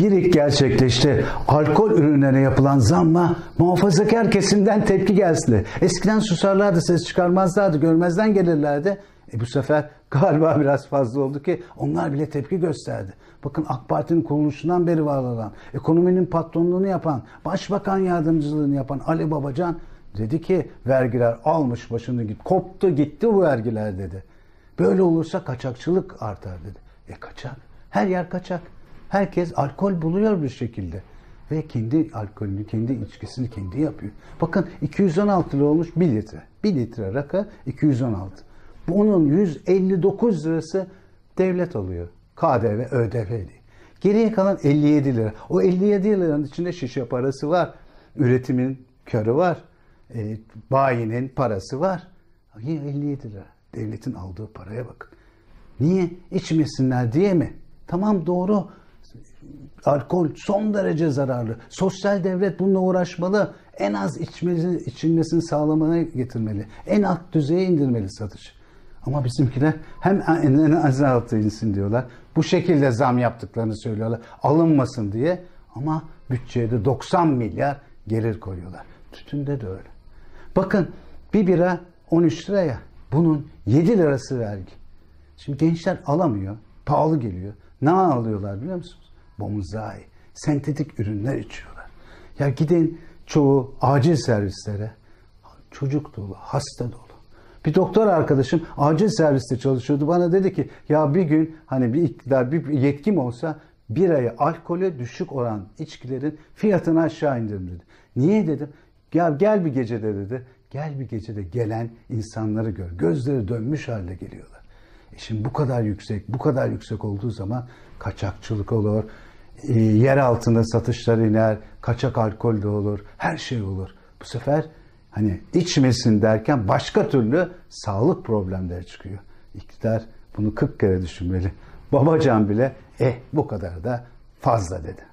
bir ilk gerçekleşti. Alkol ürünlerine yapılan zamla muhafazakar kesimden tepki geldi. Eskiden susarlardı, ses çıkarmazlardı, görmezden gelirlerdi. E bu sefer galiba biraz fazla oldu ki onlar bile tepki gösterdi. Bakın AK Parti'nin kuruluşundan beri var olan, ekonominin patronluğunu yapan, başbakan yardımcılığını yapan Ali Babacan dedi ki vergiler almış başını git, koptu gitti bu vergiler dedi. Böyle olursa kaçakçılık artar dedi. E kaçak, her yer kaçak. Herkes alkol buluyor bir şekilde. Ve kendi alkolünü, kendi içkisini kendi yapıyor. Bakın 216 lira olmuş 1 litre. 1 litre rakı 216. Bunun 159 lirası devlet alıyor. KDV, ÖDV diye. Geriye kalan 57 lira. O 57 liranın içinde şişe parası var. Üretimin karı var. E, bayinin parası var. Yine 57 lira. Devletin aldığı paraya bakın. Niye? İçmesinler diye mi? Tamam doğru alkol son derece zararlı. Sosyal devlet bununla uğraşmalı. En az içmesini, içilmesini sağlamaya getirmeli. En alt düzeye indirmeli satış. Ama bizimkiler hem en az altı insin diyorlar. Bu şekilde zam yaptıklarını söylüyorlar. Alınmasın diye ama bütçede 90 milyar gelir koyuyorlar. Tütünde de öyle. Bakın bir bira 13 liraya. Bunun 7 lirası vergi. Şimdi gençler alamıyor. Pahalı geliyor. Ne alıyorlar biliyor musunuz? bonsai, sentetik ürünler içiyorlar. Ya gidin çoğu acil servislere çocuk dolu, hasta dolu. Bir doktor arkadaşım acil serviste çalışıyordu. Bana dedi ki ya bir gün hani bir iktidar, bir yetkim olsa bir birayı alkolü düşük oran içkilerin fiyatını aşağı indirim dedi. Niye dedim? Gel, gel bir gecede dedi. Gel bir gecede gelen insanları gör. Gözleri dönmüş halde geliyorlar. E şimdi bu kadar yüksek, bu kadar yüksek olduğu zaman kaçakçılık olur, e, yer altında satışlar iner, kaçak alkol de olur, her şey olur. Bu sefer hani içmesin derken başka türlü sağlık problemleri çıkıyor. İktidar bunu 40 kere düşünmeli. Babacan bile eh bu kadar da fazla dedi.